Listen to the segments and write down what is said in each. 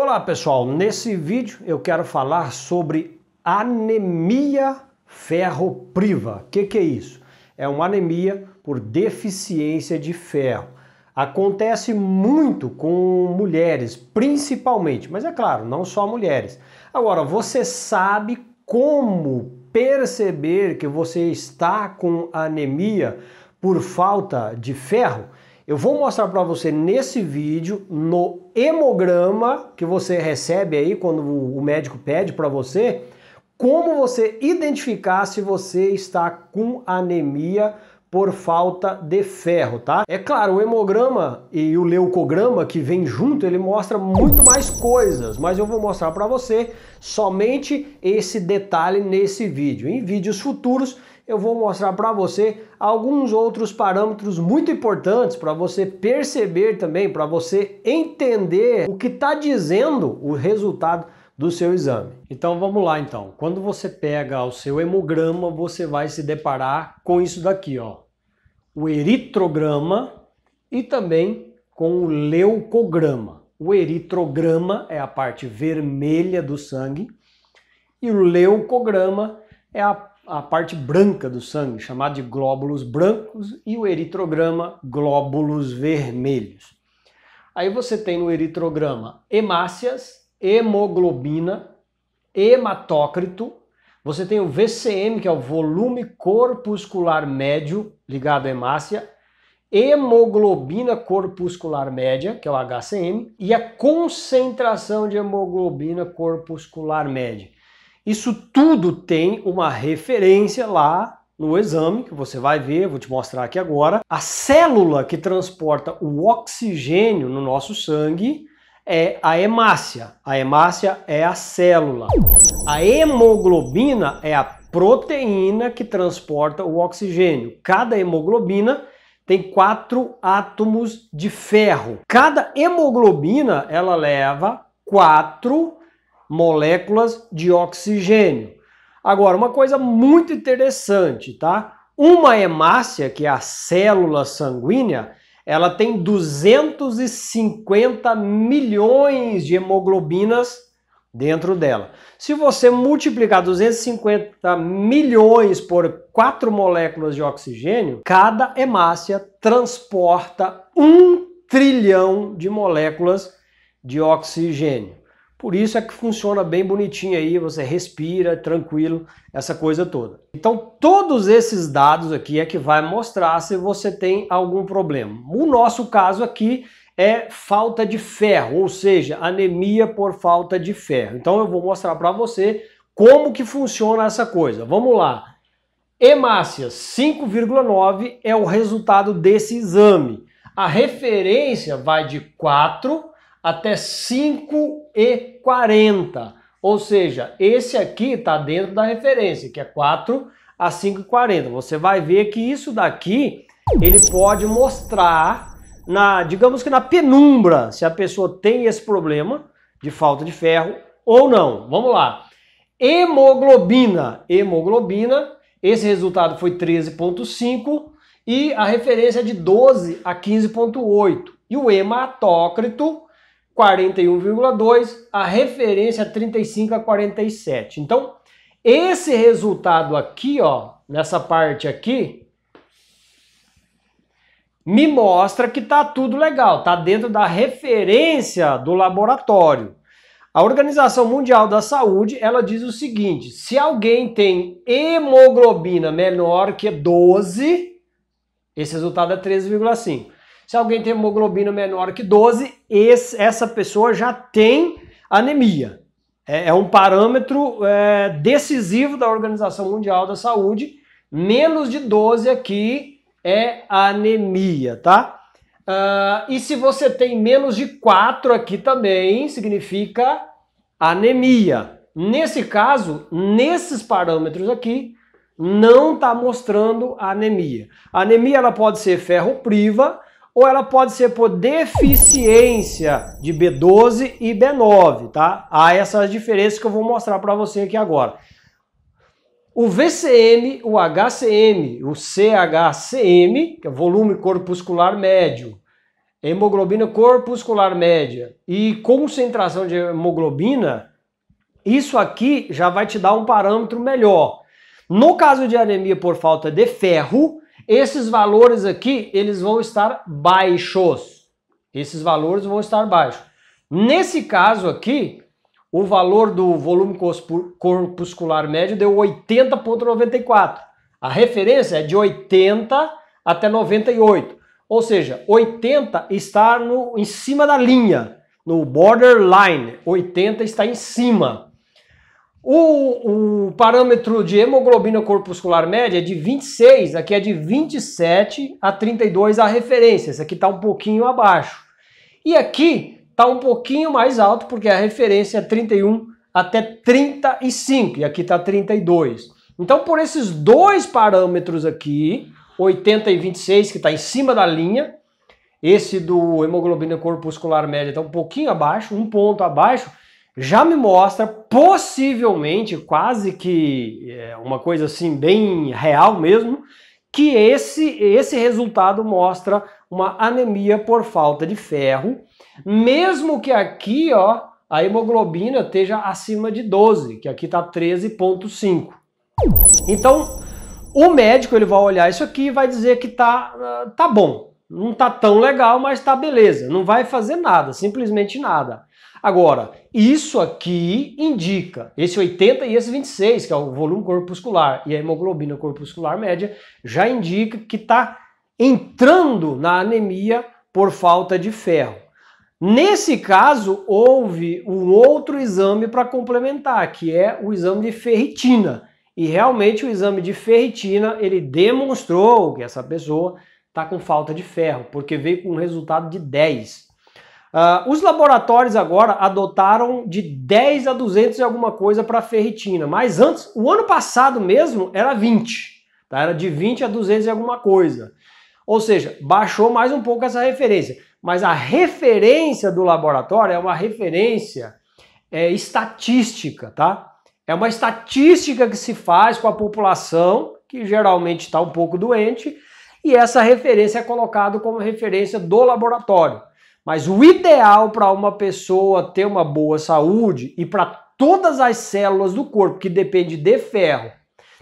Olá pessoal, nesse vídeo eu quero falar sobre anemia ferropriva. O que, que é isso? É uma anemia por deficiência de ferro. Acontece muito com mulheres, principalmente, mas é claro, não só mulheres. Agora, você sabe como perceber que você está com anemia por falta de ferro? Eu vou mostrar para você nesse vídeo, no hemograma que você recebe aí quando o médico pede para você, como você identificar se você está com anemia por falta de ferro, tá? É claro, o hemograma e o leucograma que vem junto, ele mostra muito mais coisas, mas eu vou mostrar para você somente esse detalhe nesse vídeo. Em vídeos futuros eu vou mostrar para você alguns outros parâmetros muito importantes para você perceber também, para você entender o que está dizendo o resultado do seu exame. Então vamos lá então. Quando você pega o seu hemograma, você vai se deparar com isso daqui, ó. O eritrograma e também com o leucograma. O eritrograma é a parte vermelha do sangue e o leucograma é a, a parte branca do sangue, chamada de glóbulos brancos, e o eritrograma, glóbulos vermelhos. Aí você tem no eritrograma hemácias, hemoglobina, hematócrito, você tem o VCM, que é o volume corpuscular médio ligado à hemácia, hemoglobina corpuscular média, que é o HCM, e a concentração de hemoglobina corpuscular média. Isso tudo tem uma referência lá no exame, que você vai ver, vou te mostrar aqui agora. A célula que transporta o oxigênio no nosso sangue é a hemácia. A hemácia é a célula. A hemoglobina é a proteína que transporta o oxigênio. Cada hemoglobina tem quatro átomos de ferro. Cada hemoglobina ela leva quatro moléculas de oxigênio. Agora, uma coisa muito interessante, tá? Uma hemácia, que é a célula sanguínea, ela tem 250 milhões de hemoglobinas dentro dela. Se você multiplicar 250 milhões por quatro moléculas de oxigênio, cada hemácia transporta um trilhão de moléculas de oxigênio. Por isso é que funciona bem bonitinho aí, você respira tranquilo, essa coisa toda. Então, todos esses dados aqui é que vai mostrar se você tem algum problema. O nosso caso aqui é falta de ferro, ou seja, anemia por falta de ferro. Então, eu vou mostrar para você como que funciona essa coisa. Vamos lá. Hemácia 5,9 é o resultado desse exame. A referência vai de 4 até 5 e 40. Ou seja, esse aqui está dentro da referência, que é 4 a 5 e 40. Você vai ver que isso daqui, ele pode mostrar, na, digamos que na penumbra, se a pessoa tem esse problema de falta de ferro ou não. Vamos lá. Hemoglobina. Hemoglobina, esse resultado foi 13.5 e a referência é de 12 a 15.8. E o hematócrito 41,2, a referência 35 a 47. Então, esse resultado aqui, ó, nessa parte aqui, me mostra que tá tudo legal, tá dentro da referência do laboratório. A Organização Mundial da Saúde, ela diz o seguinte, se alguém tem hemoglobina menor que 12, esse resultado é 13,5. Se alguém tem hemoglobina menor que 12, esse, essa pessoa já tem anemia. É, é um parâmetro é, decisivo da Organização Mundial da Saúde. Menos de 12 aqui é anemia, tá? Uh, e se você tem menos de 4 aqui também, significa anemia. Nesse caso, nesses parâmetros aqui, não está mostrando anemia. A anemia ela pode ser ferropriva, ou ela pode ser por deficiência de B12 e B9, tá? Há essas diferenças que eu vou mostrar para você aqui agora. O VCM, o HCM, o CHCM, que é volume corpuscular médio, hemoglobina corpuscular média e concentração de hemoglobina, isso aqui já vai te dar um parâmetro melhor. No caso de anemia por falta de ferro, esses valores aqui, eles vão estar baixos. Esses valores vão estar baixos. Nesse caso aqui, o valor do volume corpuscular médio deu 80,94. A referência é de 80 até 98. Ou seja, 80 está no, em cima da linha, no borderline. 80 está em cima. O, o, parâmetro de hemoglobina corpuscular média é de 26, aqui é de 27 a 32 a referência. Esse aqui está um pouquinho abaixo. E aqui está um pouquinho mais alto, porque a referência é 31 até 35, e aqui está 32. Então, por esses dois parâmetros aqui, 80 e 26, que está em cima da linha, esse do hemoglobina corpuscular média está um pouquinho abaixo, um ponto abaixo, já me mostra possivelmente, quase que é, uma coisa assim bem real mesmo, que esse, esse resultado mostra uma anemia por falta de ferro, mesmo que aqui ó, a hemoglobina esteja acima de 12, que aqui está 13.5. Então, o médico ele vai olhar isso aqui e vai dizer que tá, ah, tá bom, não tá tão legal, mas tá beleza, não vai fazer nada, simplesmente nada. Agora, isso aqui indica, esse 80 e esse 26, que é o volume corpuscular e a hemoglobina corpuscular média, já indica que está entrando na anemia por falta de ferro. Nesse caso, houve um outro exame para complementar, que é o exame de ferritina. E realmente o exame de ferritina, ele demonstrou que essa pessoa está com falta de ferro, porque veio com um resultado de 10. Uh, os laboratórios agora adotaram de 10 a 200 e alguma coisa para ferritina, mas antes, o ano passado mesmo, era 20. Tá? Era de 20 a 200 e alguma coisa. Ou seja, baixou mais um pouco essa referência. Mas a referência do laboratório é uma referência é, estatística, tá? É uma estatística que se faz com a população, que geralmente está um pouco doente, e essa referência é colocada como referência do laboratório. Mas o ideal para uma pessoa ter uma boa saúde e para todas as células do corpo que depende de ferro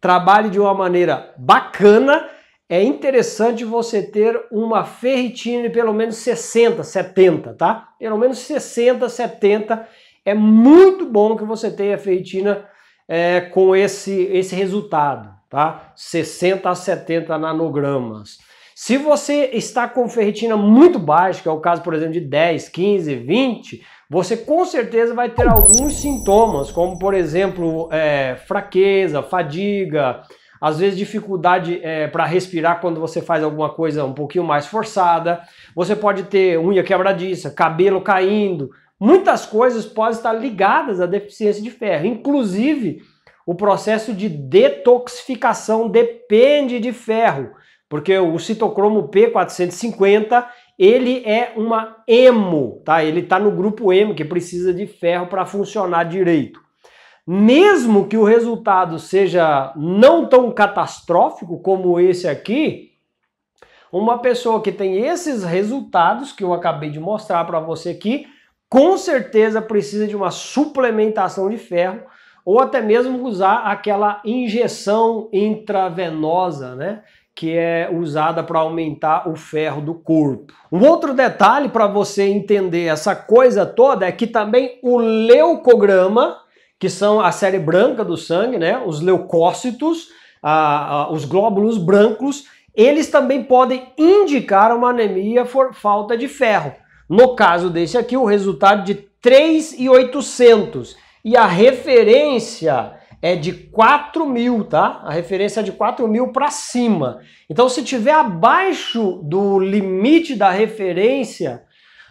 trabalhe de uma maneira bacana, é interessante você ter uma ferritina de pelo menos 60, 70, tá? Pelo menos 60, 70 é muito bom que você tenha ferritina é, com esse, esse resultado, tá? 60 a 70 nanogramas. Se você está com ferritina muito baixa, que é o caso, por exemplo, de 10, 15, 20, você com certeza vai ter alguns sintomas, como, por exemplo, é, fraqueza, fadiga, às vezes dificuldade é, para respirar quando você faz alguma coisa um pouquinho mais forçada. Você pode ter unha quebradiça, cabelo caindo. Muitas coisas podem estar ligadas à deficiência de ferro, inclusive o processo de detoxificação depende de ferro porque o citocromo P450 ele é uma hemo, tá? Ele está no grupo hemo que precisa de ferro para funcionar direito. Mesmo que o resultado seja não tão catastrófico como esse aqui, uma pessoa que tem esses resultados que eu acabei de mostrar para você aqui, com certeza precisa de uma suplementação de ferro ou até mesmo usar aquela injeção intravenosa, né? que é usada para aumentar o ferro do corpo. Um outro detalhe para você entender essa coisa toda é que também o leucograma, que são a série branca do sangue, né, os leucócitos, a, a, os glóbulos brancos, eles também podem indicar uma anemia por falta de ferro. No caso desse aqui, o resultado de 3,800. E a referência é de 4 mil, tá? A referência é de 4 mil para cima. Então, se tiver abaixo do limite da referência,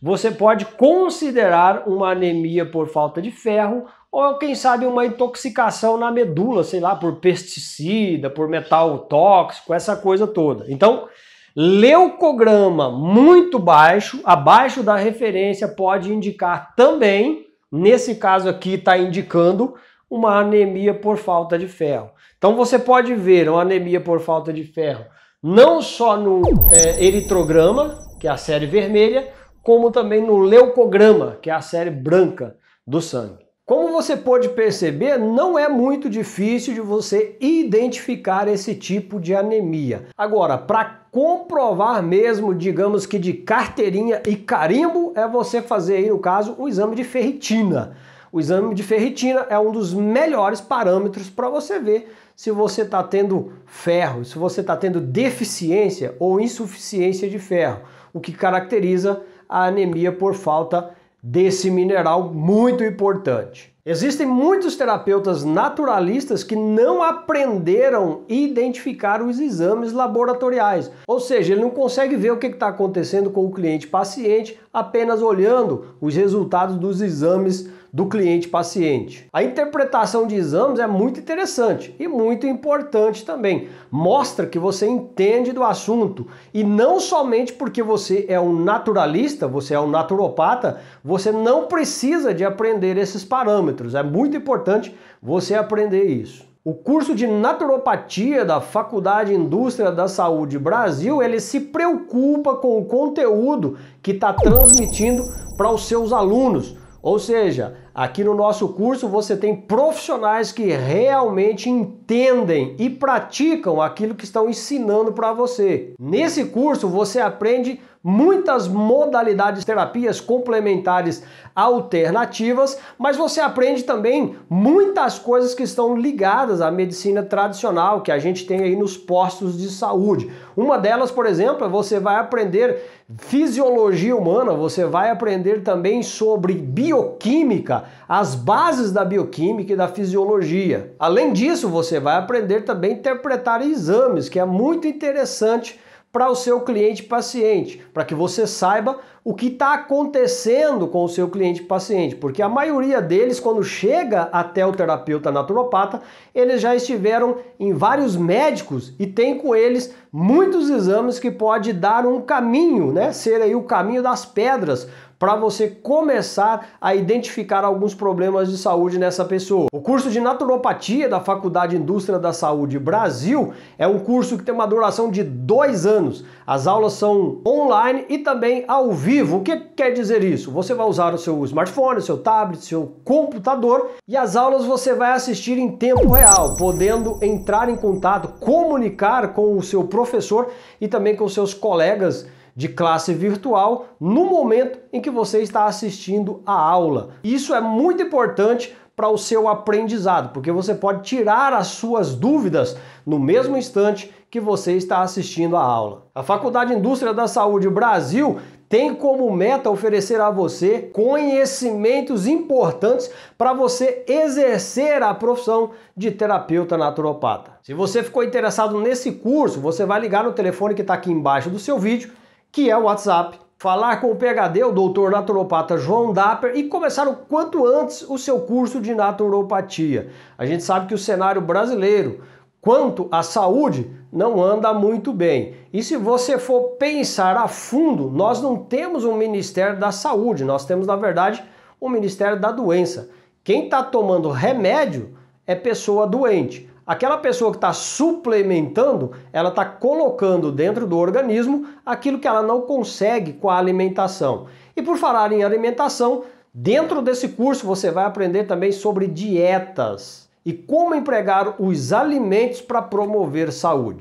você pode considerar uma anemia por falta de ferro ou, quem sabe, uma intoxicação na medula, sei lá, por pesticida, por metal tóxico, essa coisa toda. Então, leucograma muito baixo, abaixo da referência, pode indicar também, nesse caso aqui está indicando uma anemia por falta de ferro. Então você pode ver uma anemia por falta de ferro não só no é, eritrograma, que é a série vermelha, como também no leucograma, que é a série branca do sangue. Como você pode perceber, não é muito difícil de você identificar esse tipo de anemia. Agora, para comprovar mesmo, digamos que de carteirinha e carimbo, é você fazer aí, no caso, um exame de ferritina. O exame de ferritina é um dos melhores parâmetros para você ver se você está tendo ferro, se você está tendo deficiência ou insuficiência de ferro, o que caracteriza a anemia por falta desse mineral muito importante. Existem muitos terapeutas naturalistas que não aprenderam a identificar os exames laboratoriais, ou seja, ele não consegue ver o que está acontecendo com o cliente paciente apenas olhando os resultados dos exames do cliente-paciente. A interpretação de exames é muito interessante e muito importante também. Mostra que você entende do assunto e não somente porque você é um naturalista, você é um naturopata, você não precisa de aprender esses parâmetros. É muito importante você aprender isso. O curso de naturopatia da Faculdade Indústria da Saúde Brasil, ele se preocupa com o conteúdo que está transmitindo para os seus alunos. Ou seja, Aqui no nosso curso você tem profissionais que realmente entendem e praticam aquilo que estão ensinando para você. Nesse curso você aprende muitas modalidades, terapias complementares alternativas, mas você aprende também muitas coisas que estão ligadas à medicina tradicional que a gente tem aí nos postos de saúde. Uma delas, por exemplo, é você vai aprender fisiologia humana, você vai aprender também sobre bioquímica, as bases da bioquímica e da fisiologia. Além disso, você vai aprender também a interpretar exames, que é muito interessante para o seu cliente paciente, para que você saiba o que está acontecendo com o seu cliente paciente, porque a maioria deles, quando chega até o terapeuta naturopata, eles já estiveram em vários médicos e tem com eles muitos exames que pode dar um caminho, né? Ser aí o caminho das pedras para você começar a identificar alguns problemas de saúde nessa pessoa. O curso de naturopatia da Faculdade Indústria da Saúde Brasil é um curso que tem uma duração de dois anos. As aulas são online e também ao vivo. O que quer dizer isso? Você vai usar o seu smartphone, o seu tablet, seu computador e as aulas você vai assistir em tempo real, podendo entrar em contato, comunicar com o seu professor e também com seus colegas de classe virtual no momento em que você está assistindo a aula. Isso é muito importante para o seu aprendizado, porque você pode tirar as suas dúvidas no mesmo instante que você está assistindo a aula. A Faculdade Indústria da Saúde Brasil tem como meta oferecer a você conhecimentos importantes para você exercer a profissão de terapeuta naturopata. Se você ficou interessado nesse curso, você vai ligar no telefone que está aqui embaixo do seu vídeo que é o WhatsApp, falar com o PHD, o doutor naturopata João Dapper, e começar o quanto antes o seu curso de naturopatia. A gente sabe que o cenário brasileiro, quanto à saúde, não anda muito bem. E se você for pensar a fundo, nós não temos um Ministério da Saúde, nós temos, na verdade, o um Ministério da Doença. Quem está tomando remédio é pessoa doente aquela pessoa que está suplementando, ela está colocando dentro do organismo aquilo que ela não consegue com a alimentação. E por falar em alimentação, dentro desse curso você vai aprender também sobre dietas e como empregar os alimentos para promover saúde.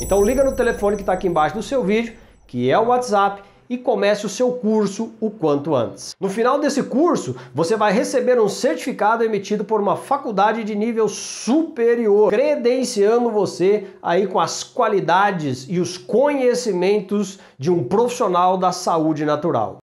Então liga no telefone que está aqui embaixo do seu vídeo, que é o WhatsApp e comece o seu curso o quanto antes. No final desse curso, você vai receber um certificado emitido por uma faculdade de nível superior, credenciando você aí com as qualidades e os conhecimentos de um profissional da saúde natural.